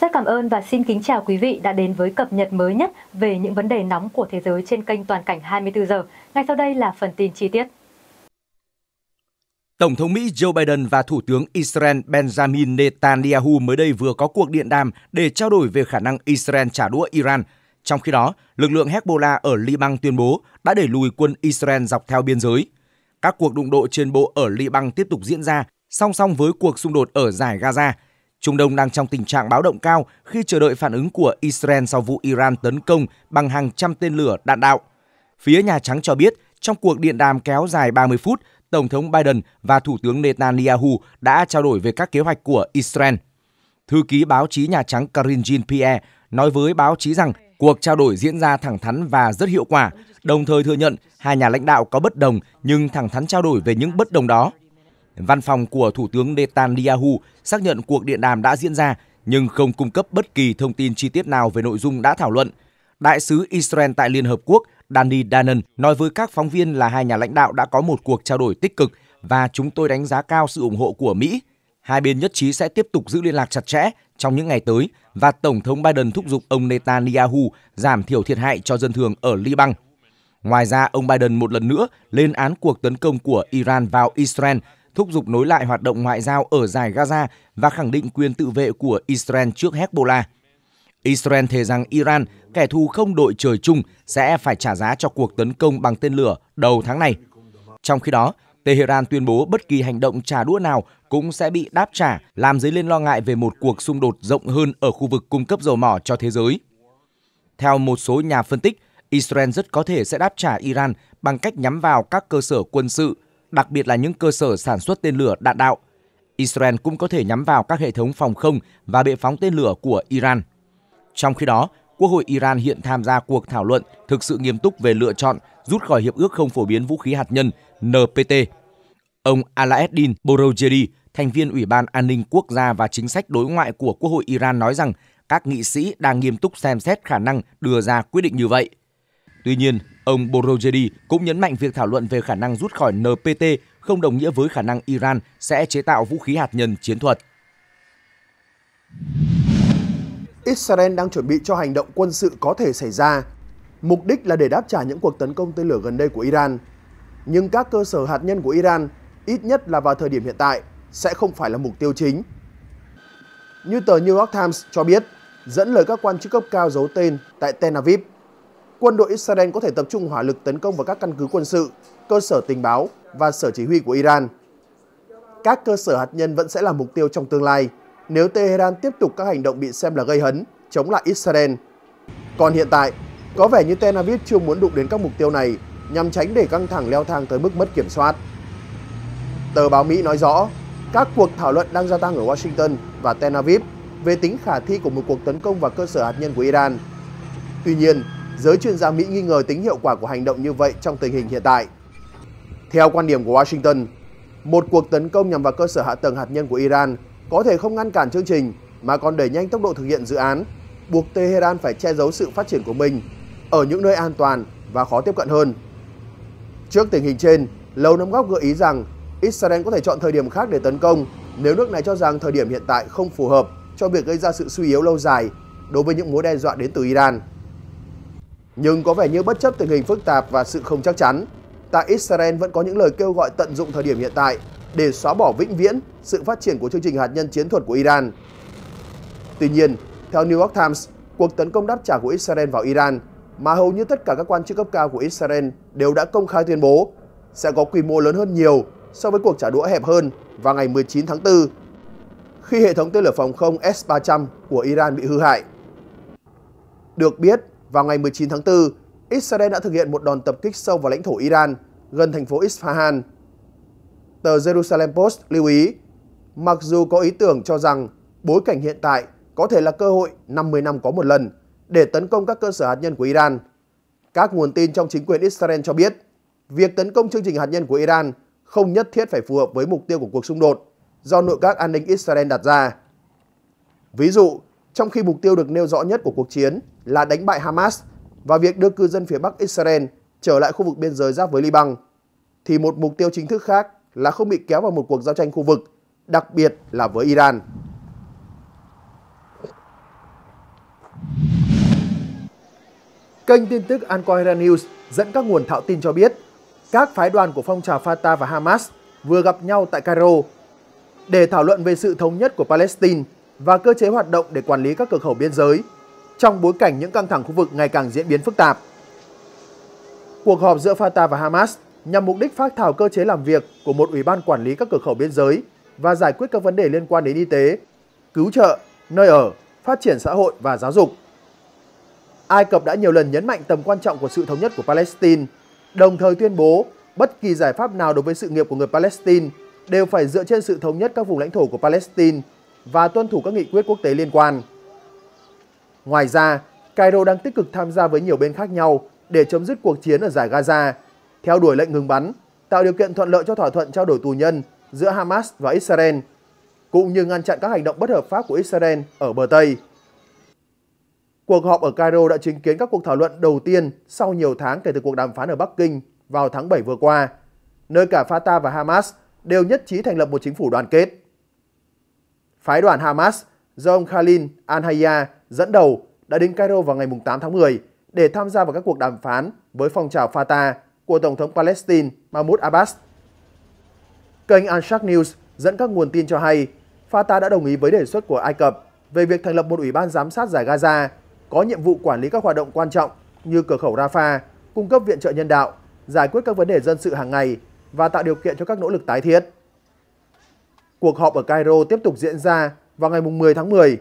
Rất cảm ơn và xin kính chào quý vị đã đến với cập nhật mới nhất về những vấn đề nóng của thế giới trên kênh Toàn cảnh 24 giờ. Ngay sau đây là phần tin chi tiết. Tổng thống Mỹ Joe Biden và Thủ tướng Israel Benjamin Netanyahu mới đây vừa có cuộc điện đàm để trao đổi về khả năng Israel trả đũa Iran. Trong khi đó, lực lượng Hezbollah ở Liban tuyên bố đã đẩy lùi quân Israel dọc theo biên giới. Các cuộc đụng độ trên bộ ở Liban tiếp tục diễn ra song song với cuộc xung đột ở giải Gaza – Trung Đông đang trong tình trạng báo động cao khi chờ đợi phản ứng của Israel sau vụ Iran tấn công bằng hàng trăm tên lửa đạn đạo. Phía Nhà Trắng cho biết, trong cuộc điện đàm kéo dài 30 phút, Tổng thống Biden và Thủ tướng Netanyahu đã trao đổi về các kế hoạch của Israel. Thư ký báo chí Nhà Trắng Karine Jean-Pierre nói với báo chí rằng cuộc trao đổi diễn ra thẳng thắn và rất hiệu quả, đồng thời thừa nhận hai nhà lãnh đạo có bất đồng nhưng thẳng thắn trao đổi về những bất đồng đó. Văn phòng của Thủ tướng Netanyahu xác nhận cuộc điện đàm đã diễn ra nhưng không cung cấp bất kỳ thông tin chi tiết nào về nội dung đã thảo luận. Đại sứ Israel tại Liên Hợp Quốc Danny Danan nói với các phóng viên là hai nhà lãnh đạo đã có một cuộc trao đổi tích cực và chúng tôi đánh giá cao sự ủng hộ của Mỹ. Hai bên nhất trí sẽ tiếp tục giữ liên lạc chặt chẽ trong những ngày tới và Tổng thống Biden thúc giục ông Netanyahu giảm thiểu thiệt hại cho dân thường ở Liban. Ngoài ra, ông Biden một lần nữa lên án cuộc tấn công của Iran vào Israel thúc giục nối lại hoạt động ngoại giao ở giải Gaza và khẳng định quyền tự vệ của Israel trước Hezbollah. Israel thề rằng Iran, kẻ thù không đội trời chung, sẽ phải trả giá cho cuộc tấn công bằng tên lửa đầu tháng này. Trong khi đó, Tehran tuyên bố bất kỳ hành động trả đũa nào cũng sẽ bị đáp trả, làm dấy lên lo ngại về một cuộc xung đột rộng hơn ở khu vực cung cấp dầu mỏ cho thế giới. Theo một số nhà phân tích, Israel rất có thể sẽ đáp trả Iran bằng cách nhắm vào các cơ sở quân sự, đặc biệt là những cơ sở sản xuất tên lửa đạn đạo. Israel cũng có thể nhắm vào các hệ thống phòng không và bệ phóng tên lửa của Iran. Trong khi đó, Quốc hội Iran hiện tham gia cuộc thảo luận thực sự nghiêm túc về lựa chọn rút khỏi Hiệp ước Không Phổ biến Vũ khí Hạt nhân NPT. Ông Alaeddin Borojeri, thành viên Ủy ban An ninh Quốc gia và Chính sách Đối ngoại của Quốc hội Iran nói rằng các nghị sĩ đang nghiêm túc xem xét khả năng đưa ra quyết định như vậy – Tuy nhiên, ông Borogedi cũng nhấn mạnh việc thảo luận về khả năng rút khỏi NPT không đồng nghĩa với khả năng Iran sẽ chế tạo vũ khí hạt nhân chiến thuật. Israel đang chuẩn bị cho hành động quân sự có thể xảy ra, mục đích là để đáp trả những cuộc tấn công tên lửa gần đây của Iran. Nhưng các cơ sở hạt nhân của Iran, ít nhất là vào thời điểm hiện tại, sẽ không phải là mục tiêu chính. Như tờ New York Times cho biết, dẫn lời các quan chức cấp cao giấu tên tại Tel Aviv, quân đội Israel có thể tập trung hỏa lực tấn công vào các căn cứ quân sự, cơ sở tình báo và sở chỉ huy của Iran. Các cơ sở hạt nhân vẫn sẽ là mục tiêu trong tương lai nếu Tehran tiếp tục các hành động bị xem là gây hấn chống lại Israel. Còn hiện tại, có vẻ như Tel Aviv chưa muốn đụng đến các mục tiêu này nhằm tránh để căng thẳng leo thang tới mức mất kiểm soát. Tờ báo Mỹ nói rõ, các cuộc thảo luận đang gia tăng ở Washington và Tel Aviv về tính khả thi của một cuộc tấn công vào cơ sở hạt nhân của Iran. Tuy nhiên, giới chuyên gia Mỹ nghi ngờ tính hiệu quả của hành động như vậy trong tình hình hiện tại. Theo quan điểm của Washington, một cuộc tấn công nhằm vào cơ sở hạ tầng hạt nhân của Iran có thể không ngăn cản chương trình mà còn đẩy nhanh tốc độ thực hiện dự án, buộc Tehran phải che giấu sự phát triển của mình ở những nơi an toàn và khó tiếp cận hơn. Trước tình hình trên, Lầu Năm Góc gợi ý rằng Israel có thể chọn thời điểm khác để tấn công nếu nước này cho rằng thời điểm hiện tại không phù hợp cho việc gây ra sự suy yếu lâu dài đối với những mối đe dọa đến từ Iran. Nhưng có vẻ như bất chấp tình hình phức tạp và sự không chắc chắn, tại Israel vẫn có những lời kêu gọi tận dụng thời điểm hiện tại để xóa bỏ vĩnh viễn sự phát triển của chương trình hạt nhân chiến thuật của Iran. Tuy nhiên, theo New York Times, cuộc tấn công đáp trả của Israel vào Iran mà hầu như tất cả các quan chức cấp cao của Israel đều đã công khai tuyên bố sẽ có quy mô lớn hơn nhiều so với cuộc trả đũa hẹp hơn vào ngày 19 tháng 4 khi hệ thống tên lửa phòng không S-300 của Iran bị hư hại. Được biết, vào ngày 19 tháng 4, Israel đã thực hiện một đòn tập kích sâu vào lãnh thổ Iran, gần thành phố Isfahan. Tờ Jerusalem Post lưu ý, mặc dù có ý tưởng cho rằng bối cảnh hiện tại có thể là cơ hội 50 năm có một lần để tấn công các cơ sở hạt nhân của Iran, các nguồn tin trong chính quyền Israel cho biết, việc tấn công chương trình hạt nhân của Iran không nhất thiết phải phù hợp với mục tiêu của cuộc xung đột do nội các an ninh Israel đặt ra. Ví dụ, trong khi mục tiêu được nêu rõ nhất của cuộc chiến là đánh bại Hamas và việc đưa cư dân phía Bắc Israel trở lại khu vực biên giới giáp với Liban, thì một mục tiêu chính thức khác là không bị kéo vào một cuộc giao tranh khu vực, đặc biệt là với Iran. Kênh tin tức Al-Qahira News dẫn các nguồn thạo tin cho biết, các phái đoàn của phong trào Fatah và Hamas vừa gặp nhau tại Cairo để thảo luận về sự thống nhất của Palestine và cơ chế hoạt động để quản lý các cửa khẩu biên giới trong bối cảnh những căng thẳng khu vực ngày càng diễn biến phức tạp. Cuộc họp giữa Fatah và Hamas nhằm mục đích phát thảo cơ chế làm việc của một ủy ban quản lý các cửa khẩu biên giới và giải quyết các vấn đề liên quan đến y tế, cứu trợ, nơi ở, phát triển xã hội và giáo dục. Ai Cập đã nhiều lần nhấn mạnh tầm quan trọng của sự thống nhất của Palestine, đồng thời tuyên bố bất kỳ giải pháp nào đối với sự nghiệp của người Palestine đều phải dựa trên sự thống nhất các vùng lãnh thổ của Palestine và tuân thủ các nghị quyết quốc tế liên quan. Ngoài ra, Cairo đang tích cực tham gia với nhiều bên khác nhau để chấm dứt cuộc chiến ở giải Gaza, theo đuổi lệnh ngừng bắn, tạo điều kiện thuận lợi cho thỏa thuận trao đổi tù nhân giữa Hamas và Israel, cũng như ngăn chặn các hành động bất hợp pháp của Israel ở bờ Tây. Cuộc họp ở Cairo đã chứng kiến các cuộc thảo luận đầu tiên sau nhiều tháng kể từ cuộc đàm phán ở Bắc Kinh vào tháng 7 vừa qua, nơi cả Fatah và Hamas đều nhất trí thành lập một chính phủ đoàn kết. Phái đoàn Hamas do ông Khalil Al-Hayya dẫn đầu đã đến Cairo vào ngày 8 tháng 10 để tham gia vào các cuộc đàm phán với phong trào Fatah của Tổng thống Palestine Mahmoud Abbas. Kênh al News dẫn các nguồn tin cho hay Fatah đã đồng ý với đề xuất của Ai Cập về việc thành lập một ủy ban giám sát giải Gaza có nhiệm vụ quản lý các hoạt động quan trọng như cửa khẩu Rafah, cung cấp viện trợ nhân đạo, giải quyết các vấn đề dân sự hàng ngày và tạo điều kiện cho các nỗ lực tái thiết. Cuộc họp ở Cairo tiếp tục diễn ra vào ngày 10 tháng 10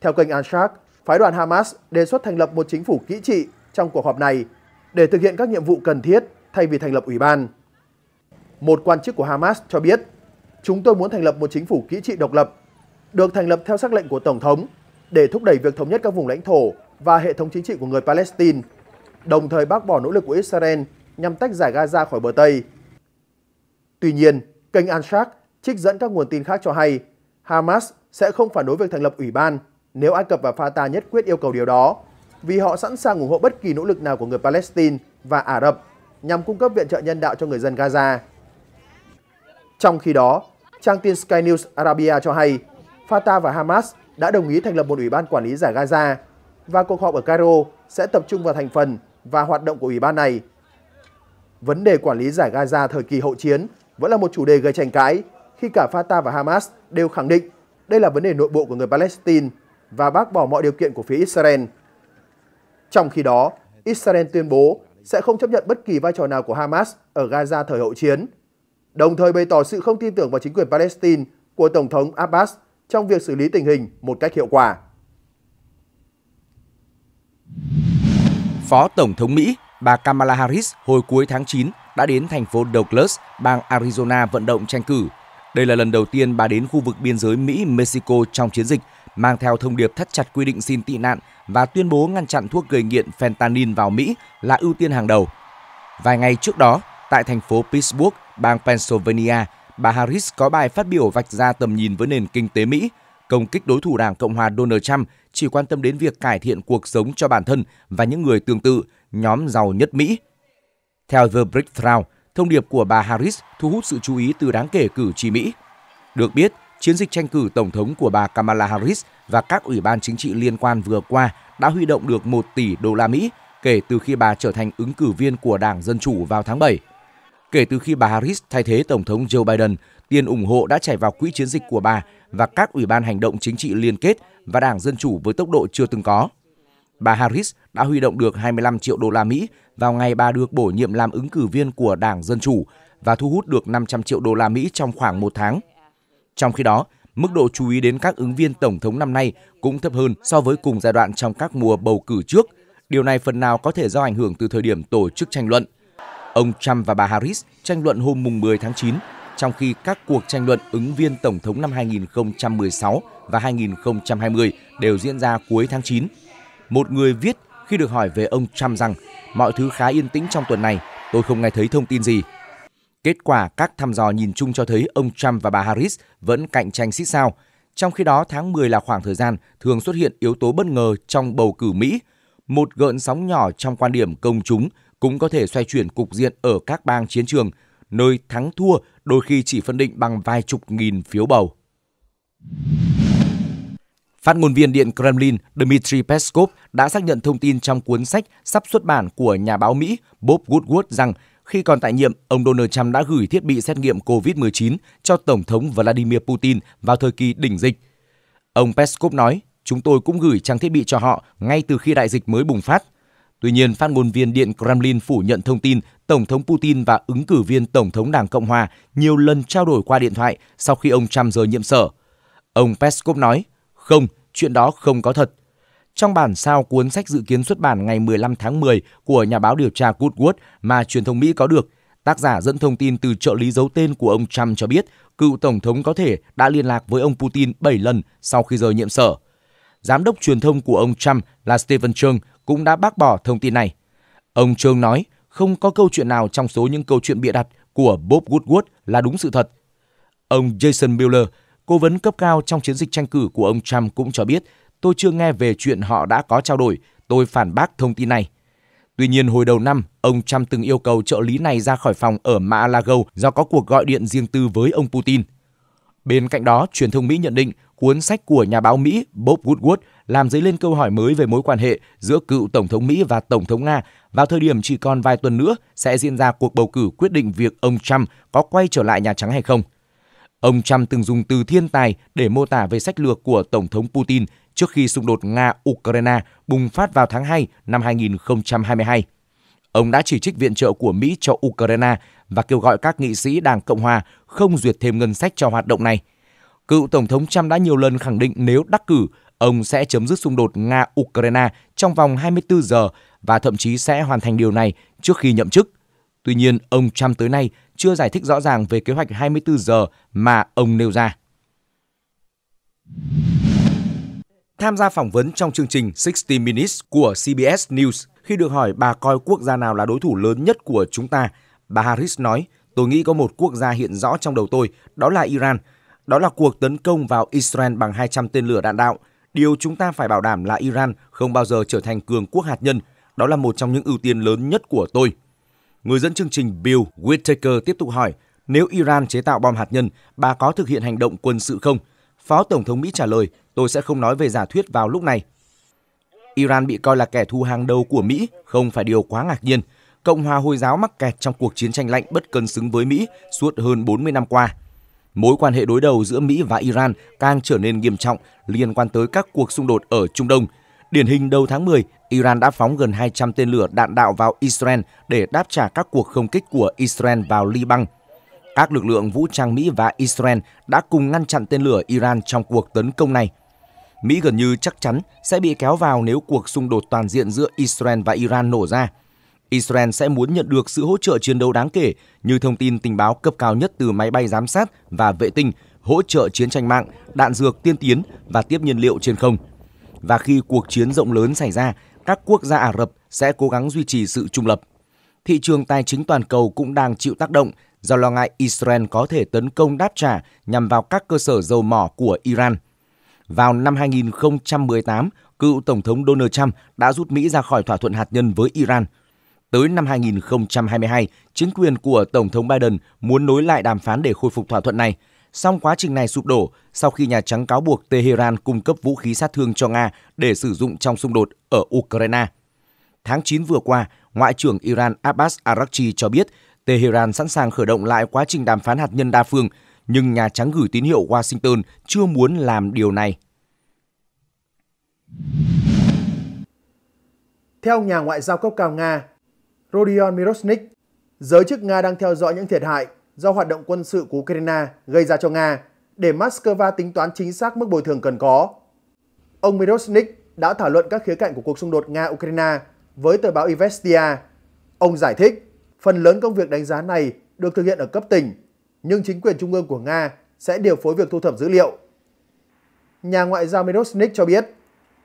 theo kênh Anshark, phái đoàn Hamas đề xuất thành lập một chính phủ kỹ trị trong cuộc họp này để thực hiện các nhiệm vụ cần thiết thay vì thành lập ủy ban. Một quan chức của Hamas cho biết, chúng tôi muốn thành lập một chính phủ kỹ trị độc lập, được thành lập theo sắc lệnh của Tổng thống để thúc đẩy việc thống nhất các vùng lãnh thổ và hệ thống chính trị của người Palestine, đồng thời bác bỏ nỗ lực của Israel nhằm tách giải Gaza khỏi bờ Tây. Tuy nhiên, kênh Anshark trích dẫn các nguồn tin khác cho hay Hamas sẽ không phản đối việc thành lập ủy ban nếu Ai Cập và Fatah nhất quyết yêu cầu điều đó, vì họ sẵn sàng ủng hộ bất kỳ nỗ lực nào của người Palestine và Ả Rập nhằm cung cấp viện trợ nhân đạo cho người dân Gaza. Trong khi đó, trang tin Sky News Arabia cho hay Fatah và Hamas đã đồng ý thành lập một ủy ban quản lý giải Gaza và cuộc họp ở Cairo sẽ tập trung vào thành phần và hoạt động của ủy ban này. Vấn đề quản lý giải Gaza thời kỳ hậu chiến vẫn là một chủ đề gây tranh cãi khi cả Fatah và Hamas đều khẳng định đây là vấn đề nội bộ của người Palestine và bác bỏ mọi điều kiện của phía Israel. Trong khi đó, Israel tuyên bố sẽ không chấp nhận bất kỳ vai trò nào của Hamas ở Gaza thời hậu chiến, đồng thời bày tỏ sự không tin tưởng vào chính quyền Palestine của Tổng thống Abbas trong việc xử lý tình hình một cách hiệu quả. Phó Tổng thống Mỹ bà Kamala Harris hồi cuối tháng 9 đã đến thành phố Douglas, bang Arizona vận động tranh cử. Đây là lần đầu tiên bà đến khu vực biên giới Mỹ-Mexico trong chiến dịch mang theo thông điệp thắt chặt quy định xin tị nạn và tuyên bố ngăn chặn thuốc gây nghiện fentanyl vào Mỹ là ưu tiên hàng đầu. Vài ngày trước đó, tại thành phố Pittsburgh, bang Pennsylvania, bà Harris có bài phát biểu vạch ra tầm nhìn với nền kinh tế Mỹ, công kích đối thủ Đảng Cộng hòa Donald Trump chỉ quan tâm đến việc cải thiện cuộc sống cho bản thân và những người tương tự, nhóm giàu nhất Mỹ. Theo The Breakthrough, thông điệp của bà Harris thu hút sự chú ý từ đáng kể cử tri Mỹ. Được biết, chiến dịch tranh cử tổng thống của bà Kamala Harris và các ủy ban chính trị liên quan vừa qua đã huy động được 1 tỷ đô la Mỹ kể từ khi bà trở thành ứng cử viên của Đảng Dân Chủ vào tháng 7. Kể từ khi bà Harris thay thế Tổng thống Joe Biden, tiền ủng hộ đã chảy vào quỹ chiến dịch của bà và các ủy ban hành động chính trị liên kết và Đảng Dân Chủ với tốc độ chưa từng có. Bà Harris đã huy động được 25 triệu đô la Mỹ vào ngày bà được bổ nhiệm làm ứng cử viên của Đảng Dân Chủ và thu hút được 500 triệu đô la Mỹ trong khoảng một tháng trong khi đó, mức độ chú ý đến các ứng viên tổng thống năm nay cũng thấp hơn so với cùng giai đoạn trong các mùa bầu cử trước. Điều này phần nào có thể do ảnh hưởng từ thời điểm tổ chức tranh luận. Ông Trump và bà Harris tranh luận hôm mùng 10 tháng 9, trong khi các cuộc tranh luận ứng viên tổng thống năm 2016 và 2020 đều diễn ra cuối tháng 9. Một người viết khi được hỏi về ông Trump rằng mọi thứ khá yên tĩnh trong tuần này, tôi không nghe thấy thông tin gì, Kết quả các thăm dò nhìn chung cho thấy ông Trump và bà Harris vẫn cạnh tranh xích sao. Trong khi đó, tháng 10 là khoảng thời gian thường xuất hiện yếu tố bất ngờ trong bầu cử Mỹ. Một gợn sóng nhỏ trong quan điểm công chúng cũng có thể xoay chuyển cục diện ở các bang chiến trường, nơi thắng thua đôi khi chỉ phân định bằng vài chục nghìn phiếu bầu. Phát ngôn viên Điện Kremlin Dmitry Peskov đã xác nhận thông tin trong cuốn sách sắp xuất bản của nhà báo Mỹ Bob Woodward rằng khi còn tại nhiệm, ông Donald Trump đã gửi thiết bị xét nghiệm COVID-19 cho Tổng thống Vladimir Putin vào thời kỳ đỉnh dịch. Ông Peskov nói, chúng tôi cũng gửi trang thiết bị cho họ ngay từ khi đại dịch mới bùng phát. Tuy nhiên, phát ngôn viên Điện Kremlin phủ nhận thông tin Tổng thống Putin và ứng cử viên Tổng thống Đảng Cộng Hòa nhiều lần trao đổi qua điện thoại sau khi ông Trump rời nhiệm sở. Ông Peskov nói, không, chuyện đó không có thật. Trong bản sao cuốn sách dự kiến xuất bản ngày 15 tháng 10 của nhà báo điều tra Goodwood mà truyền thông Mỹ có được, tác giả dẫn thông tin từ trợ lý giấu tên của ông Trump cho biết cựu tổng thống có thể đã liên lạc với ông Putin 7 lần sau khi rời nhiệm sở. Giám đốc truyền thông của ông Trump là Stephen Chung cũng đã bác bỏ thông tin này. Ông Chung nói không có câu chuyện nào trong số những câu chuyện bịa đặt của Bob Woodward là đúng sự thật. Ông Jason Mueller, cố vấn cấp cao trong chiến dịch tranh cử của ông Trump cũng cho biết tôi chưa nghe về chuyện họ đã có trao đổi, tôi phản bác thông tin này. Tuy nhiên hồi đầu năm, ông Trump từng yêu cầu trợ lý này ra khỏi phòng ở Mar-a-Lago do có cuộc gọi điện riêng tư với ông Putin. Bên cạnh đó, truyền thông Mỹ nhận định cuốn sách của nhà báo Mỹ Bob Woodward làm dấy lên câu hỏi mới về mối quan hệ giữa cựu Tổng thống Mỹ và Tổng thống Nga vào thời điểm chỉ còn vài tuần nữa sẽ diễn ra cuộc bầu cử quyết định việc ông Trump có quay trở lại Nhà Trắng hay không. Ông Trump từng dùng từ thiên tài để mô tả về sách lược của Tổng thống Putin trước khi xung đột Nga-Ukraine bùng phát vào tháng 2 năm 2022. Ông đã chỉ trích viện trợ của Mỹ cho Ukraine và kêu gọi các nghị sĩ Đảng Cộng hòa không duyệt thêm ngân sách cho hoạt động này. Cựu Tổng thống Trump đã nhiều lần khẳng định nếu đắc cử, ông sẽ chấm dứt xung đột Nga-Ukraine trong vòng 24 giờ và thậm chí sẽ hoàn thành điều này trước khi nhậm chức. Tuy nhiên, ông Trump tới nay chưa giải thích rõ ràng về kế hoạch 24 giờ mà ông nêu ra tham gia phỏng vấn trong chương trình 60 Minutes của CBS News khi được hỏi bà coi quốc gia nào là đối thủ lớn nhất của chúng ta, bà Harris nói, tôi nghĩ có một quốc gia hiện rõ trong đầu tôi, đó là Iran. Đó là cuộc tấn công vào Israel bằng 200 tên lửa đạn đạo. Điều chúng ta phải bảo đảm là Iran không bao giờ trở thành cường quốc hạt nhân. Đó là một trong những ưu tiên lớn nhất của tôi. Người dẫn chương trình Bill Whitaker tiếp tục hỏi, nếu Iran chế tạo bom hạt nhân, bà có thực hiện hành động quân sự không? Phó Tổng thống Mỹ trả lời, tôi sẽ không nói về giả thuyết vào lúc này. Iran bị coi là kẻ thù hàng đầu của Mỹ không phải điều quá ngạc nhiên. Cộng hòa Hồi giáo mắc kẹt trong cuộc chiến tranh lạnh bất cân xứng với Mỹ suốt hơn 40 năm qua. Mối quan hệ đối đầu giữa Mỹ và Iran càng trở nên nghiêm trọng liên quan tới các cuộc xung đột ở Trung Đông. Điển hình đầu tháng 10, Iran đã phóng gần 200 tên lửa đạn đạo vào Israel để đáp trả các cuộc không kích của Israel vào Liban. Các lực lượng vũ trang Mỹ và Israel đã cùng ngăn chặn tên lửa Iran trong cuộc tấn công này. Mỹ gần như chắc chắn sẽ bị kéo vào nếu cuộc xung đột toàn diện giữa Israel và Iran nổ ra. Israel sẽ muốn nhận được sự hỗ trợ chiến đấu đáng kể như thông tin tình báo cấp cao nhất từ máy bay giám sát và vệ tinh, hỗ trợ chiến tranh mạng, đạn dược tiên tiến và tiếp nhiên liệu trên không. Và khi cuộc chiến rộng lớn xảy ra, các quốc gia Ả Rập sẽ cố gắng duy trì sự trung lập. Thị trường tài chính toàn cầu cũng đang chịu tác động do lo ngại Israel có thể tấn công đáp trả nhằm vào các cơ sở dầu mỏ của Iran – vào năm 2018, cựu Tổng thống Donald Trump đã rút Mỹ ra khỏi thỏa thuận hạt nhân với Iran. Tới năm 2022, chính quyền của Tổng thống Biden muốn nối lại đàm phán để khôi phục thỏa thuận này. Song quá trình này sụp đổ sau khi Nhà Trắng cáo buộc Tehran cung cấp vũ khí sát thương cho Nga để sử dụng trong xung đột ở Ukraine. Tháng 9 vừa qua, Ngoại trưởng Iran Abbas Araghchi cho biết Tehran sẵn sàng khởi động lại quá trình đàm phán hạt nhân đa phương – nhưng Nhà Trắng gửi tín hiệu Washington chưa muốn làm điều này. Theo nhà ngoại giao cấp cao Nga, Rodion Mirosnik, giới chức Nga đang theo dõi những thiệt hại do hoạt động quân sự của Ukraine gây ra cho Nga để Moscow tính toán chính xác mức bồi thường cần có. Ông Mirosnik đã thảo luận các khía cạnh của cuộc xung đột Nga-Ukraine với tờ báo Ivestia. Ông giải thích, phần lớn công việc đánh giá này được thực hiện ở cấp tỉnh nhưng chính quyền trung ương của Nga sẽ điều phối việc thu thập dữ liệu. Nhà ngoại giao Mirosnik cho biết,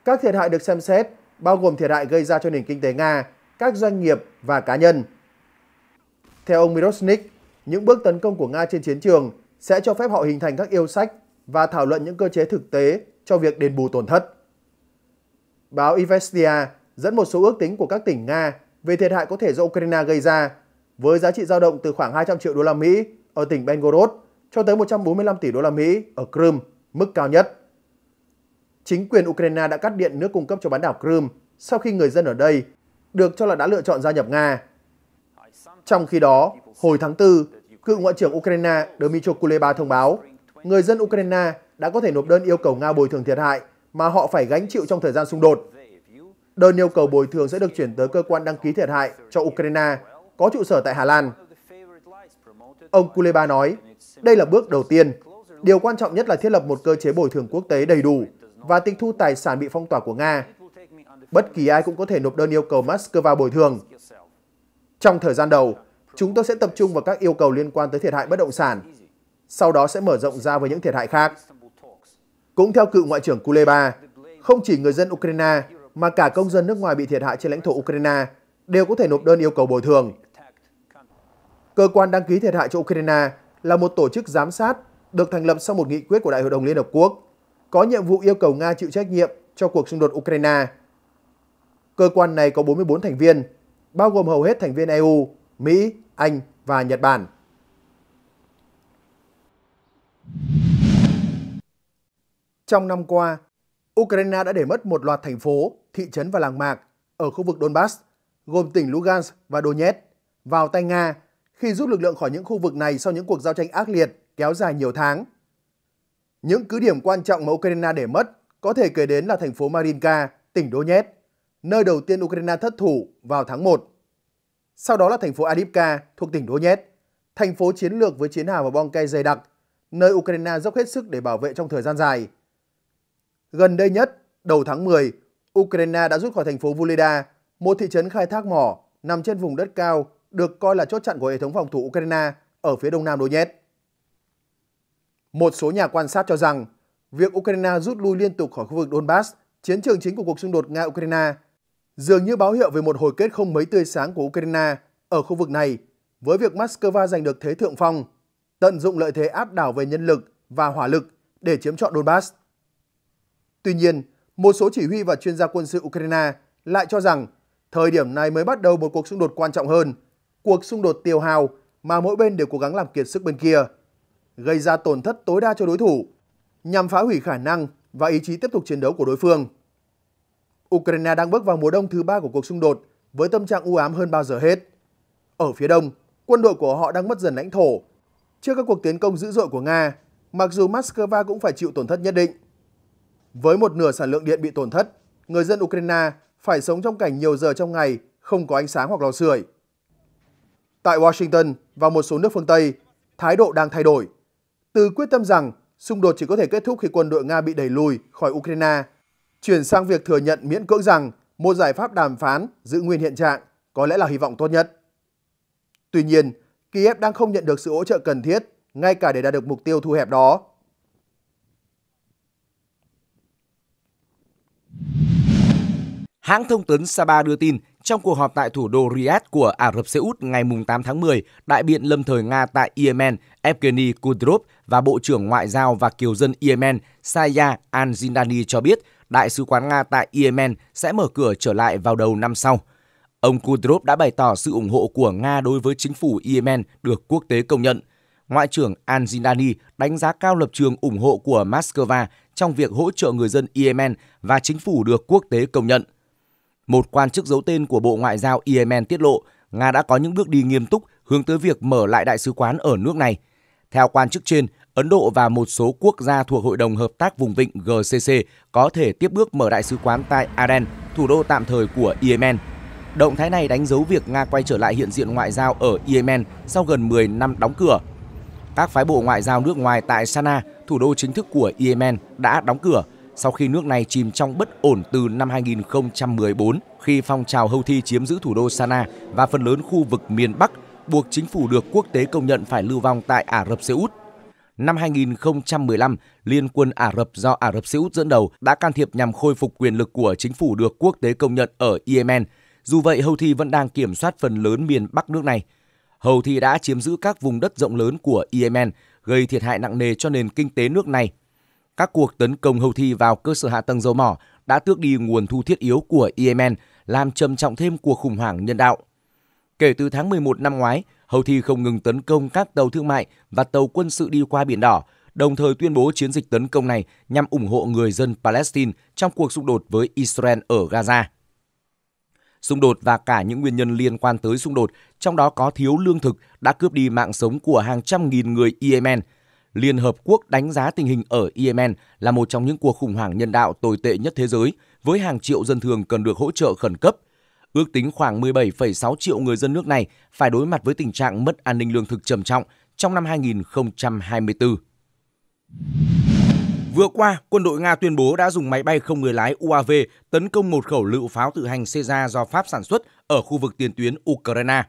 các thiệt hại được xem xét bao gồm thiệt hại gây ra cho nền kinh tế Nga, các doanh nghiệp và cá nhân. Theo ông Mirosnik, những bước tấn công của Nga trên chiến trường sẽ cho phép họ hình thành các yêu sách và thảo luận những cơ chế thực tế cho việc đền bù tổn thất. Báo Ivestia dẫn một số ước tính của các tỉnh Nga về thiệt hại có thể do Ukraine gây ra, với giá trị dao động từ khoảng 200 triệu đô la Mỹ ở tỉnh Belgorod cho tới 145 tỷ đô la Mỹ ở Crimea, mức cao nhất. Chính quyền Ukraine đã cắt điện nước cung cấp cho bán đảo Crimea sau khi người dân ở đây được cho là đã lựa chọn gia nhập Nga. Trong khi đó, hồi tháng 4, cựu ngoại trưởng Ukraine Dmytro Kuleba thông báo người dân Ukraine đã có thể nộp đơn yêu cầu Nga bồi thường thiệt hại mà họ phải gánh chịu trong thời gian xung đột. Đơn yêu cầu bồi thường sẽ được chuyển tới cơ quan đăng ký thiệt hại cho Ukraine có trụ sở tại Hà Lan. Ông Kuleba nói, đây là bước đầu tiên. Điều quan trọng nhất là thiết lập một cơ chế bồi thường quốc tế đầy đủ và tịch thu tài sản bị phong tỏa của Nga. Bất kỳ ai cũng có thể nộp đơn yêu cầu Moscow bồi thường. Trong thời gian đầu, chúng tôi sẽ tập trung vào các yêu cầu liên quan tới thiệt hại bất động sản, sau đó sẽ mở rộng ra với những thiệt hại khác. Cũng theo cựu Ngoại trưởng Kuleba, không chỉ người dân Ukraine mà cả công dân nước ngoài bị thiệt hại trên lãnh thổ Ukraine đều có thể nộp đơn yêu cầu bồi thường. Cơ quan đăng ký thiệt hại cho Ukraine là một tổ chức giám sát được thành lập sau một nghị quyết của Đại hội đồng Liên Hợp Quốc, có nhiệm vụ yêu cầu Nga chịu trách nhiệm cho cuộc xung đột Ukraine. Cơ quan này có 44 thành viên, bao gồm hầu hết thành viên EU, Mỹ, Anh và Nhật Bản. Trong năm qua, Ukraine đã để mất một loạt thành phố, thị trấn và làng mạc ở khu vực Donbass, gồm tỉnh Lugansk và Donetsk, vào tay Nga khi rút lực lượng khỏi những khu vực này sau những cuộc giao tranh ác liệt kéo dài nhiều tháng. Những cứ điểm quan trọng mà Ukraine để mất có thể kể đến là thành phố Marinka, tỉnh Donetsk, nơi đầu tiên Ukraine thất thủ vào tháng 1. Sau đó là thành phố Adivka thuộc tỉnh Donetsk, thành phố chiến lược với chiến hào và bong cây dày đặc, nơi Ukraine dốc hết sức để bảo vệ trong thời gian dài. Gần đây nhất, đầu tháng 10, Ukraine đã rút khỏi thành phố Vuleda, một thị trấn khai thác mỏ nằm trên vùng đất cao được coi là chốt chặn của hệ thống phòng thủ Ukraine ở phía đông nam Donetsk. Một số nhà quan sát cho rằng, việc Ukraine rút lui liên tục khỏi khu vực Donbass, chiến trường chính của cuộc xung đột Nga-Ukraine, dường như báo hiệu về một hồi kết không mấy tươi sáng của Ukraine ở khu vực này với việc Moscow giành được thế thượng phong, tận dụng lợi thế áp đảo về nhân lực và hỏa lực để chiếm trọn Donbass. Tuy nhiên, một số chỉ huy và chuyên gia quân sự Ukraine lại cho rằng thời điểm này mới bắt đầu một cuộc xung đột quan trọng hơn cuộc xung đột tiêu hao mà mỗi bên đều cố gắng làm kiệt sức bên kia, gây ra tổn thất tối đa cho đối thủ, nhằm phá hủy khả năng và ý chí tiếp tục chiến đấu của đối phương. Ukraine đang bước vào mùa đông thứ ba của cuộc xung đột với tâm trạng u ám hơn bao giờ hết. Ở phía đông, quân đội của họ đang mất dần lãnh thổ. Trước các cuộc tiến công dữ dội của Nga, mặc dù Moscow cũng phải chịu tổn thất nhất định. Với một nửa sản lượng điện bị tổn thất, người dân Ukraine phải sống trong cảnh nhiều giờ trong ngày không có ánh sáng hoặc lò sưởi. Tại Washington và một số nước phương Tây, thái độ đang thay đổi. Từ quyết tâm rằng xung đột chỉ có thể kết thúc khi quân đội Nga bị đẩy lùi khỏi Ukraine, chuyển sang việc thừa nhận miễn cưỡng rằng một giải pháp đàm phán giữ nguyên hiện trạng có lẽ là hy vọng tốt nhất. Tuy nhiên, Kiev đang không nhận được sự hỗ trợ cần thiết ngay cả để đạt được mục tiêu thu hẹp đó. Hãng thông tấn Saba đưa tin trong cuộc họp tại thủ đô Riyadh của Ả Rập Xê Út ngày 8 tháng 10, đại biện lâm thời Nga tại Yemen Evgeny Kudrov và Bộ trưởng Ngoại giao và Kiều dân Yemen Saya al-Zindani cho biết Đại sứ quán Nga tại Yemen sẽ mở cửa trở lại vào đầu năm sau. Ông Kudrov đã bày tỏ sự ủng hộ của Nga đối với chính phủ Yemen được quốc tế công nhận. Ngoại trưởng Al-Zindani đánh giá cao lập trường ủng hộ của Moscow trong việc hỗ trợ người dân Yemen và chính phủ được quốc tế công nhận. Một quan chức giấu tên của Bộ Ngoại giao Yemen tiết lộ Nga đã có những bước đi nghiêm túc hướng tới việc mở lại đại sứ quán ở nước này. Theo quan chức trên, Ấn Độ và một số quốc gia thuộc Hội đồng Hợp tác Vùng Vịnh GCC có thể tiếp bước mở đại sứ quán tại Aden, thủ đô tạm thời của Yemen. Động thái này đánh dấu việc Nga quay trở lại hiện diện ngoại giao ở Yemen sau gần 10 năm đóng cửa. Các phái bộ ngoại giao nước ngoài tại Sana, thủ đô chính thức của Yemen, đã đóng cửa – sau khi nước này chìm trong bất ổn từ năm 2014 khi phong trào Houthi chiếm giữ thủ đô Sana và phần lớn khu vực miền Bắc buộc chính phủ được quốc tế công nhận phải lưu vong tại Ả Rập Xê Út. Năm 2015, Liên quân Ả Rập do Ả Rập Xê Út dẫn đầu đã can thiệp nhằm khôi phục quyền lực của chính phủ được quốc tế công nhận ở Yemen. Dù vậy, Houthi vẫn đang kiểm soát phần lớn miền Bắc nước này. Houthi đã chiếm giữ các vùng đất rộng lớn của Yemen, gây thiệt hại nặng nề cho nền kinh tế nước này các cuộc tấn công Houthi vào cơ sở hạ tầng dầu mỏ đã tước đi nguồn thu thiết yếu của Yemen, làm trầm trọng thêm cuộc khủng hoảng nhân đạo. Kể từ tháng 11 năm ngoái, Houthi không ngừng tấn công các tàu thương mại và tàu quân sự đi qua Biển Đỏ, đồng thời tuyên bố chiến dịch tấn công này nhằm ủng hộ người dân Palestine trong cuộc xung đột với Israel ở Gaza. Xung đột và cả những nguyên nhân liên quan tới xung đột, trong đó có thiếu lương thực đã cướp đi mạng sống của hàng trăm nghìn người Yemen – Liên Hợp Quốc đánh giá tình hình ở Yemen là một trong những cuộc khủng hoảng nhân đạo tồi tệ nhất thế giới, với hàng triệu dân thường cần được hỗ trợ khẩn cấp. Ước tính khoảng 17,6 triệu người dân nước này phải đối mặt với tình trạng mất an ninh lương thực trầm trọng trong năm 2024. Vừa qua, quân đội Nga tuyên bố đã dùng máy bay không người lái UAV tấn công một khẩu lựu pháo tự hành Caesar do Pháp sản xuất ở khu vực tiền tuyến Ukraine.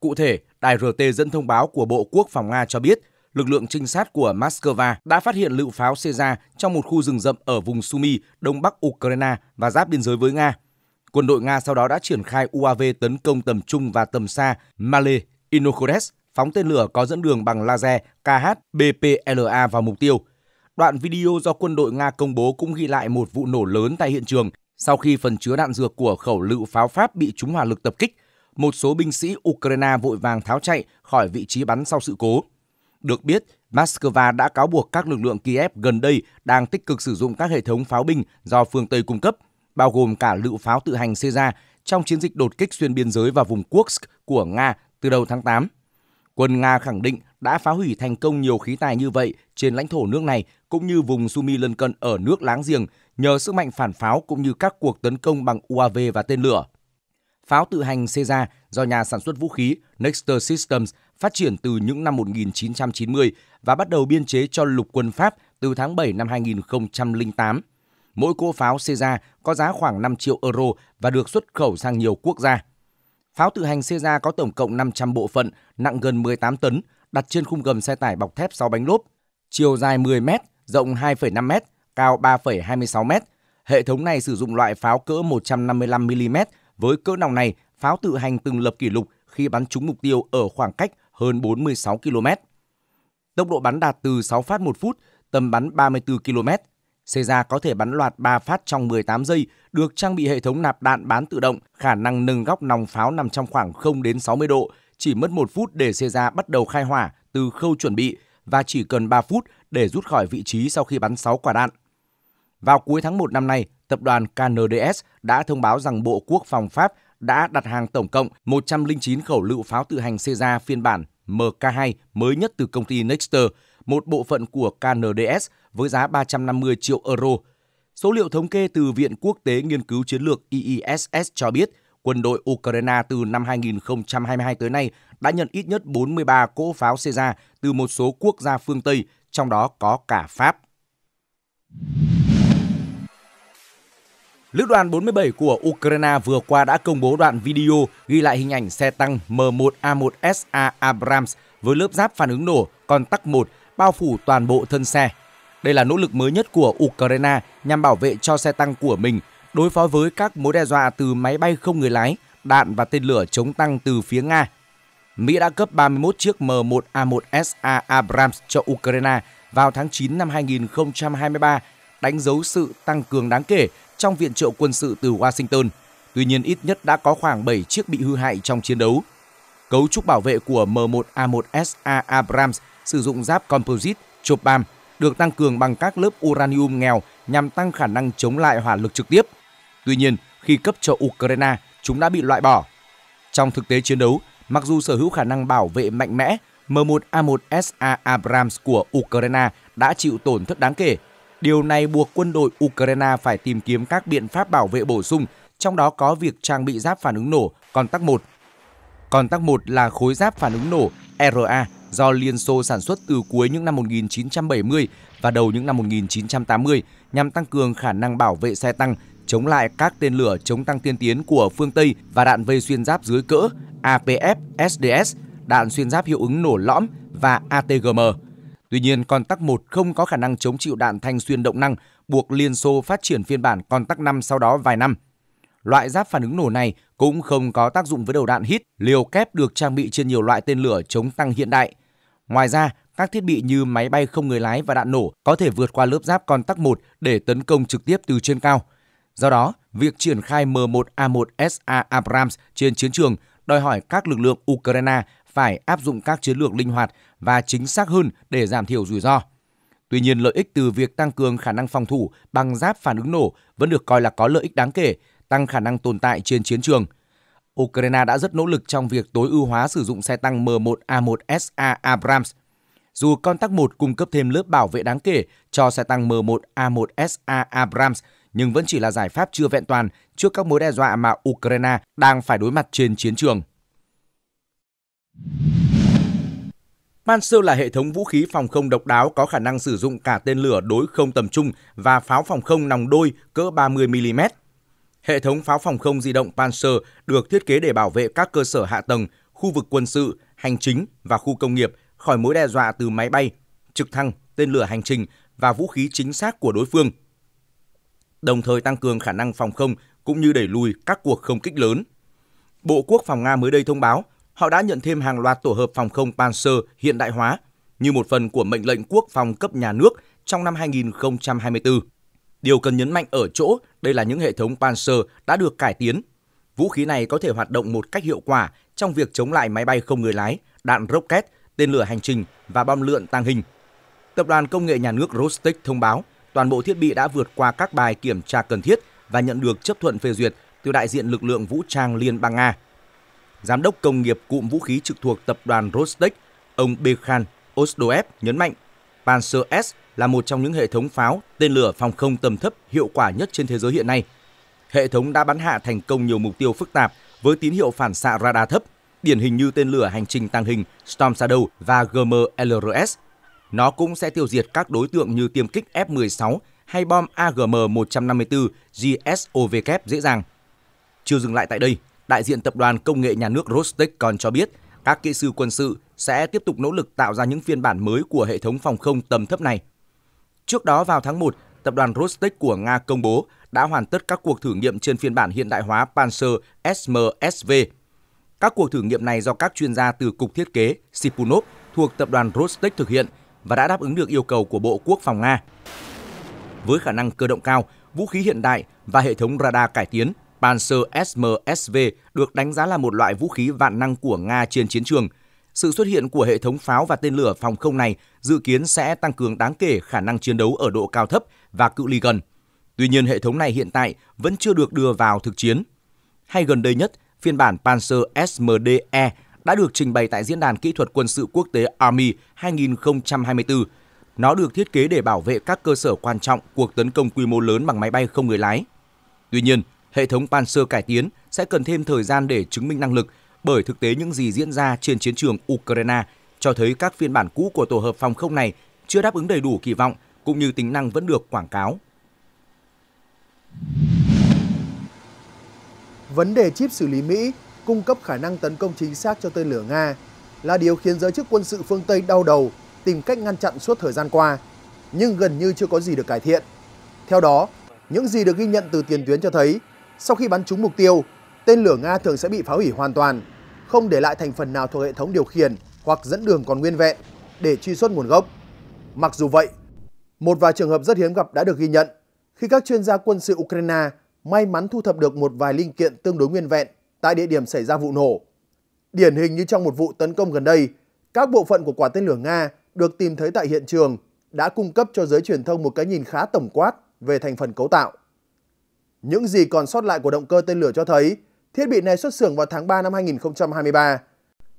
Cụ thể, đài RT dẫn thông báo của Bộ Quốc phòng Nga cho biết – lực lượng trinh sát của Moscow đã phát hiện lựu pháo Caesar trong một khu rừng rậm ở vùng Sumy, đông bắc Ukraine và giáp biên giới với Nga. Quân đội Nga sau đó đã triển khai UAV tấn công tầm trung và tầm xa Male, Inokhodes, phóng tên lửa có dẫn đường bằng laser KH-BPLA vào mục tiêu. Đoạn video do quân đội Nga công bố cũng ghi lại một vụ nổ lớn tại hiện trường sau khi phần chứa đạn dược của khẩu lựu pháo Pháp bị chúng hỏa lực tập kích, một số binh sĩ Ukraine vội vàng tháo chạy khỏi vị trí bắn sau sự cố. Được biết, Moscow đã cáo buộc các lực lượng Kiev gần đây đang tích cực sử dụng các hệ thống pháo binh do phương Tây cung cấp, bao gồm cả lựu pháo tự hành Caesar trong chiến dịch đột kích xuyên biên giới vào vùng Kursk của Nga từ đầu tháng 8. Quân Nga khẳng định đã phá hủy thành công nhiều khí tài như vậy trên lãnh thổ nước này cũng như vùng Sumi lân cận ở nước láng giềng nhờ sức mạnh phản pháo cũng như các cuộc tấn công bằng UAV và tên lửa. Pháo tự hành Caesar do nhà sản xuất vũ khí Nexter Systems phát triển từ những năm 1990 và bắt đầu biên chế cho lục quân Pháp từ tháng 7 năm 2008. Mỗi cỗ pháo Caesar có giá khoảng 5 triệu euro và được xuất khẩu sang nhiều quốc gia. Pháo tự hành Caesar có tổng cộng 500 bộ phận, nặng gần 18 tấn, đặt trên khung gầm xe tải bọc thép 6 bánh lốp, chiều dài 10 m, rộng 2,5 m, cao 3,26 m. Hệ thống này sử dụng loại pháo cỡ 155 mm, với cỡ nòng này, pháo tự hành từng lập kỷ lục khi bắn trúng mục tiêu ở khoảng cách hơn 46 km. Tốc độ bắn đạt từ 6 phát một phút, tầm bắn 34 km. Seiza có thể bắn loạt 3 phát trong 18 giây, được trang bị hệ thống nạp đạn bán tự động, khả năng nâng góc nòng pháo nằm trong khoảng 0 đến 60 độ, chỉ mất 1 phút để Seiza bắt đầu khai hỏa từ khâu chuẩn bị và chỉ cần 3 phút để rút khỏi vị trí sau khi bắn 6 quả đạn. Vào cuối tháng 1 năm nay, tập đoàn KNDS đã thông báo rằng Bộ Quốc phòng Pháp đã đặt hàng tổng cộng 109 khẩu lựu pháo tự hành Caesar phiên bản MK2 mới nhất từ công ty Nexter, một bộ phận của KNDS với giá 350 triệu euro. Số liệu thống kê từ Viện Quốc tế Nghiên cứu Chiến lược IISS cho biết, quân đội Ukraine từ năm 2022 tới nay đã nhận ít nhất 43 cỗ pháo Caesar từ một số quốc gia phương Tây, trong đó có cả Pháp. Lữ đoàn 47 của Ukraine vừa qua đã công bố đoạn video ghi lại hình ảnh xe tăng M1A1SA Abrams với lớp giáp phản ứng nổ còn tắc 1 bao phủ toàn bộ thân xe. Đây là nỗ lực mới nhất của Ukraine nhằm bảo vệ cho xe tăng của mình đối phó với các mối đe dọa từ máy bay không người lái, đạn và tên lửa chống tăng từ phía Nga. Mỹ đã cấp 31 chiếc M1A1SA Abrams cho Ukraine vào tháng 9 năm 2023, đánh dấu sự tăng cường đáng kể trong viện trợ quân sự từ Washington. Tuy nhiên ít nhất đã có khoảng 7 chiếc bị hư hại trong chiến đấu. Cấu trúc bảo vệ của M1A1SA Abrams sử dụng giáp composite Chopam được tăng cường bằng các lớp uranium nghèo nhằm tăng khả năng chống lại hỏa lực trực tiếp. Tuy nhiên, khi cấp cho Ukraine, chúng đã bị loại bỏ. Trong thực tế chiến đấu, mặc dù sở hữu khả năng bảo vệ mạnh mẽ, M1A1SA Abrams của Ukraine đã chịu tổn thất đáng kể Điều này buộc quân đội Ukraine phải tìm kiếm các biện pháp bảo vệ bổ sung, trong đó có việc trang bị giáp phản ứng nổ còn tắc 1. Còn tắc 1 là khối giáp phản ứng nổ RA do Liên Xô sản xuất từ cuối những năm 1970 và đầu những năm 1980 nhằm tăng cường khả năng bảo vệ xe tăng, chống lại các tên lửa chống tăng tiên tiến của phương Tây và đạn vây xuyên giáp dưới cỡ APF-SDS, đạn xuyên giáp hiệu ứng nổ lõm và ATGM. Tuy nhiên, con tắc 1 không có khả năng chống chịu đạn thanh xuyên động năng, buộc Liên Xô phát triển phiên bản con tắc 5 sau đó vài năm. Loại giáp phản ứng nổ này cũng không có tác dụng với đầu đạn hít, liều kép được trang bị trên nhiều loại tên lửa chống tăng hiện đại. Ngoài ra, các thiết bị như máy bay không người lái và đạn nổ có thể vượt qua lớp giáp con tắc 1 để tấn công trực tiếp từ trên cao. Do đó, việc triển khai M1A1SA Abrams trên chiến trường đòi hỏi các lực lượng Ukraine phải áp dụng các chiến lược linh hoạt và chính xác hơn để giảm thiểu rủi ro. Tuy nhiên, lợi ích từ việc tăng cường khả năng phòng thủ bằng giáp phản ứng nổ vẫn được coi là có lợi ích đáng kể, tăng khả năng tồn tại trên chiến trường. Ukraine đã rất nỗ lực trong việc tối ưu hóa sử dụng xe tăng M1A1SA Abrams. Dù con tắc 1 cung cấp thêm lớp bảo vệ đáng kể cho xe tăng M1A1SA Abrams, nhưng vẫn chỉ là giải pháp chưa vẹn toàn trước các mối đe dọa mà Ukraine đang phải đối mặt trên chiến trường. Panzer là hệ thống vũ khí phòng không độc đáo có khả năng sử dụng cả tên lửa đối không tầm trung và pháo phòng không nòng đôi cỡ 30mm. Hệ thống pháo phòng không di động Panzer được thiết kế để bảo vệ các cơ sở hạ tầng, khu vực quân sự, hành chính và khu công nghiệp khỏi mối đe dọa từ máy bay, trực thăng, tên lửa hành trình và vũ khí chính xác của đối phương. Đồng thời tăng cường khả năng phòng không cũng như đẩy lùi các cuộc không kích lớn. Bộ Quốc phòng Nga mới đây thông báo họ đã nhận thêm hàng loạt tổ hợp phòng không Panzer hiện đại hóa như một phần của mệnh lệnh quốc phòng cấp nhà nước trong năm 2024. Điều cần nhấn mạnh ở chỗ đây là những hệ thống Panzer đã được cải tiến. Vũ khí này có thể hoạt động một cách hiệu quả trong việc chống lại máy bay không người lái, đạn rocket, tên lửa hành trình và bom lượn tàng hình. Tập đoàn Công nghệ Nhà nước Rostec thông báo toàn bộ thiết bị đã vượt qua các bài kiểm tra cần thiết và nhận được chấp thuận phê duyệt từ đại diện lực lượng vũ trang Liên bang Nga. Giám đốc công nghiệp cụm vũ khí trực thuộc tập đoàn Rostec, ông Bekhan Osdoev nhấn mạnh Panzer S là một trong những hệ thống pháo tên lửa phòng không tầm thấp hiệu quả nhất trên thế giới hiện nay. Hệ thống đã bắn hạ thành công nhiều mục tiêu phức tạp với tín hiệu phản xạ radar thấp, điển hình như tên lửa hành trình tàng hình Storm Shadow và GMLRS. Nó cũng sẽ tiêu diệt các đối tượng như tiêm kích F-16 hay bom AGM-154 GSOVK dễ dàng. Chưa dừng lại tại đây, đại diện Tập đoàn Công nghệ Nhà nước Rostec còn cho biết các kỹ sư quân sự sẽ tiếp tục nỗ lực tạo ra những phiên bản mới của hệ thống phòng không tầm thấp này. Trước đó vào tháng 1, Tập đoàn Rostec của Nga công bố đã hoàn tất các cuộc thử nghiệm trên phiên bản hiện đại hóa Panzer SMSV. Các cuộc thử nghiệm này do các chuyên gia từ Cục Thiết kế Sipunov thuộc Tập đoàn Rostec thực hiện và đã đáp ứng được yêu cầu của Bộ Quốc phòng Nga. Với khả năng cơ động cao, vũ khí hiện đại và hệ thống radar cải tiến, Panzer SMSV được đánh giá là một loại vũ khí vạn năng của Nga trên chiến trường. Sự xuất hiện của hệ thống pháo và tên lửa phòng không này dự kiến sẽ tăng cường đáng kể khả năng chiến đấu ở độ cao thấp và cự ly gần. Tuy nhiên, hệ thống này hiện tại vẫn chưa được đưa vào thực chiến. Hay gần đây nhất, phiên bản Panzer SMDE đã được trình bày tại Diễn đàn Kỹ thuật Quân sự Quốc tế Army 2024. Nó được thiết kế để bảo vệ các cơ sở quan trọng cuộc tấn công quy mô lớn bằng máy bay không người lái. Tuy nhiên, Hệ thống Panzer cải tiến sẽ cần thêm thời gian để chứng minh năng lực, bởi thực tế những gì diễn ra trên chiến trường Ukraine cho thấy các phiên bản cũ của tổ hợp phòng không này chưa đáp ứng đầy đủ kỳ vọng cũng như tính năng vẫn được quảng cáo. Vấn đề chip xử lý Mỹ cung cấp khả năng tấn công chính xác cho tên lửa Nga là điều khiến giới chức quân sự phương Tây đau đầu tìm cách ngăn chặn suốt thời gian qua, nhưng gần như chưa có gì được cải thiện. Theo đó, những gì được ghi nhận từ tiền tuyến cho thấy sau khi bắn trúng mục tiêu, tên lửa Nga thường sẽ bị phá hủy hoàn toàn, không để lại thành phần nào thuộc hệ thống điều khiển hoặc dẫn đường còn nguyên vẹn để truy xuất nguồn gốc. Mặc dù vậy, một vài trường hợp rất hiếm gặp đã được ghi nhận khi các chuyên gia quân sự Ukraine may mắn thu thập được một vài linh kiện tương đối nguyên vẹn tại địa điểm xảy ra vụ nổ. Điển hình như trong một vụ tấn công gần đây, các bộ phận của quả tên lửa Nga được tìm thấy tại hiện trường đã cung cấp cho giới truyền thông một cái nhìn khá tổng quát về thành phần cấu tạo. Những gì còn sót lại của động cơ tên lửa cho thấy thiết bị này xuất xưởng vào tháng 3 năm 2023.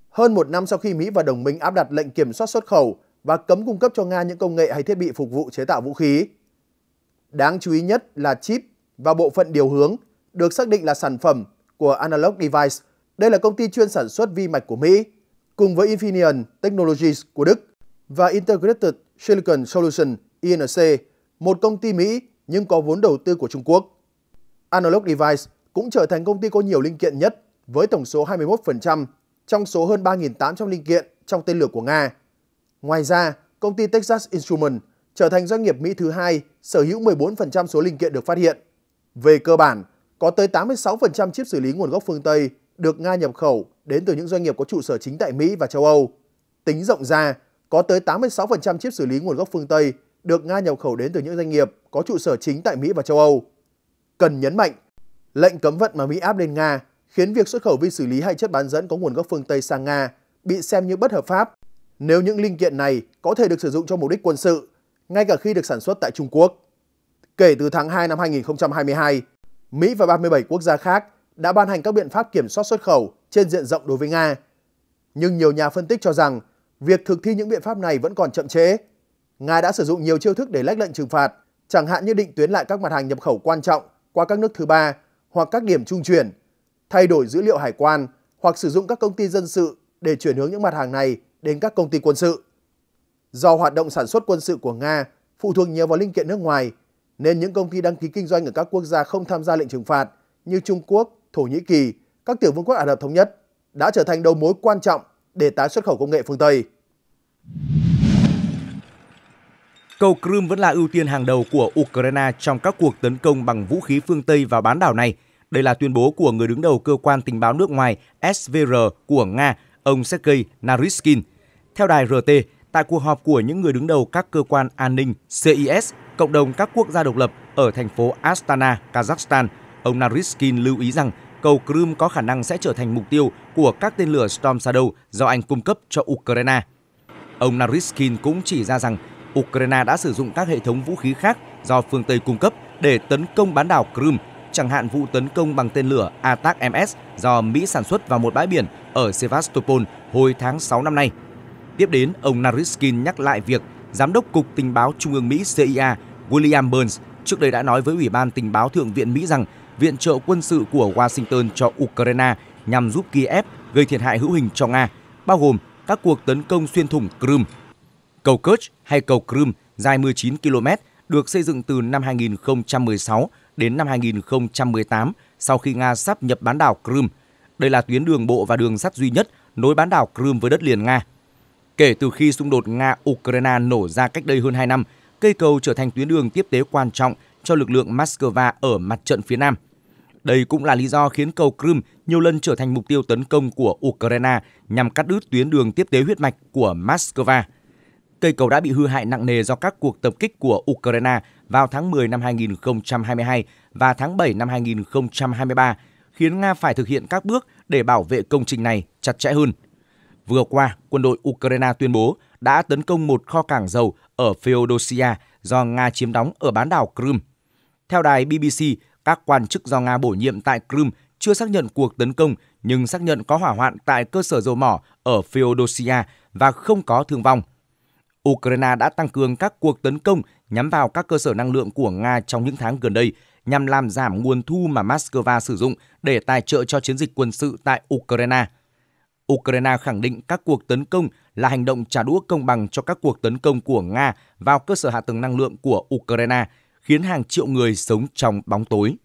Hơn một năm sau khi Mỹ và đồng minh áp đặt lệnh kiểm soát xuất khẩu và cấm cung cấp cho Nga những công nghệ hay thiết bị phục vụ chế tạo vũ khí. Đáng chú ý nhất là chip và bộ phận điều hướng được xác định là sản phẩm của Analog Device. Đây là công ty chuyên sản xuất vi mạch của Mỹ, cùng với Infineon Technologies của Đức và Integrated Silicon Solution INC, một công ty Mỹ nhưng có vốn đầu tư của Trung Quốc. Analog Device cũng trở thành công ty có nhiều linh kiện nhất với tổng số 21% trong số hơn 3.800 linh kiện trong tên lửa của Nga. Ngoài ra, công ty Texas Instruments trở thành doanh nghiệp Mỹ thứ hai sở hữu 14% số linh kiện được phát hiện. Về cơ bản, có tới 86% chip xử lý nguồn gốc phương Tây được Nga nhập khẩu đến từ những doanh nghiệp có trụ sở chính tại Mỹ và châu Âu. Tính rộng ra, có tới 86% chip xử lý nguồn gốc phương Tây được Nga nhập khẩu đến từ những doanh nghiệp có trụ sở chính tại Mỹ và châu Âu cần nhấn mạnh, lệnh cấm vận mà Mỹ áp lên Nga khiến việc xuất khẩu vi xử lý hay chất bán dẫn có nguồn gốc phương Tây sang Nga bị xem như bất hợp pháp nếu những linh kiện này có thể được sử dụng cho mục đích quân sự, ngay cả khi được sản xuất tại Trung Quốc. Kể từ tháng 2 năm 2022, Mỹ và 37 quốc gia khác đã ban hành các biện pháp kiểm soát xuất khẩu trên diện rộng đối với Nga. Nhưng nhiều nhà phân tích cho rằng việc thực thi những biện pháp này vẫn còn chậm chế Nga đã sử dụng nhiều chiêu thức để lách lệnh trừng phạt, chẳng hạn như định tuyến lại các mặt hàng nhập khẩu quan trọng qua các nước thứ ba hoặc các điểm trung chuyển, thay đổi dữ liệu hải quan hoặc sử dụng các công ty dân sự để chuyển hướng những mặt hàng này đến các công ty quân sự. Do hoạt động sản xuất quân sự của Nga phụ thuộc nhiều vào linh kiện nước ngoài, nên những công ty đăng ký kinh doanh ở các quốc gia không tham gia lệnh trừng phạt như Trung Quốc, Thổ Nhĩ Kỳ, các tiểu vương quốc Ả Rập Thống Nhất đã trở thành đầu mối quan trọng để tái xuất khẩu công nghệ phương Tây. Cầu Crimea vẫn là ưu tiên hàng đầu của Ukraine trong các cuộc tấn công bằng vũ khí phương Tây vào bán đảo này. Đây là tuyên bố của người đứng đầu cơ quan tình báo nước ngoài SVR của Nga, ông Sergei Naryshkin. Theo đài RT, tại cuộc họp của những người đứng đầu các cơ quan an ninh CIS, cộng đồng các quốc gia độc lập ở thành phố Astana, Kazakhstan, ông Naryshkin lưu ý rằng cầu Crimea có khả năng sẽ trở thành mục tiêu của các tên lửa Storm Shadow do Anh cung cấp cho Ukraine. Ông Naryshkin cũng chỉ ra rằng Ukraine đã sử dụng các hệ thống vũ khí khác do phương Tây cung cấp để tấn công bán đảo Crimea, chẳng hạn vụ tấn công bằng tên lửa ATAC-MS do Mỹ sản xuất vào một bãi biển ở Sevastopol hồi tháng 6 năm nay. Tiếp đến, ông Nariskin nhắc lại việc Giám đốc Cục Tình báo Trung ương Mỹ CIA William Burns trước đây đã nói với Ủy ban Tình báo Thượng viện Mỹ rằng viện trợ quân sự của Washington cho Ukraine nhằm giúp Kiev gây thiệt hại hữu hình cho Nga, bao gồm các cuộc tấn công xuyên thủng Crimea Cầu Kerch hay cầu Krum dài 19 km được xây dựng từ năm 2016 đến năm 2018 sau khi Nga sắp nhập bán đảo Crimea. Đây là tuyến đường bộ và đường sắt duy nhất nối bán đảo Crimea với đất liền Nga. Kể từ khi xung đột Nga-Ukraine nổ ra cách đây hơn 2 năm, cây cầu trở thành tuyến đường tiếp tế quan trọng cho lực lượng Moscow ở mặt trận phía Nam. Đây cũng là lý do khiến cầu Crimea nhiều lần trở thành mục tiêu tấn công của Ukraine nhằm cắt đứt tuyến đường tiếp tế huyết mạch của Moscow cây cầu đã bị hư hại nặng nề do các cuộc tập kích của Ukraine vào tháng 10 năm 2022 và tháng 7 năm 2023, khiến Nga phải thực hiện các bước để bảo vệ công trình này chặt chẽ hơn. Vừa qua, quân đội Ukraine tuyên bố đã tấn công một kho cảng dầu ở Feodosia do Nga chiếm đóng ở bán đảo Crimea. Theo đài BBC, các quan chức do Nga bổ nhiệm tại Crimea chưa xác nhận cuộc tấn công nhưng xác nhận có hỏa hoạn tại cơ sở dầu mỏ ở Feodosia và không có thương vong. Ukraine đã tăng cường các cuộc tấn công nhắm vào các cơ sở năng lượng của Nga trong những tháng gần đây nhằm làm giảm nguồn thu mà Moscow sử dụng để tài trợ cho chiến dịch quân sự tại Ukraine. Ukraine khẳng định các cuộc tấn công là hành động trả đũa công bằng cho các cuộc tấn công của Nga vào cơ sở hạ tầng năng lượng của Ukraine, khiến hàng triệu người sống trong bóng tối.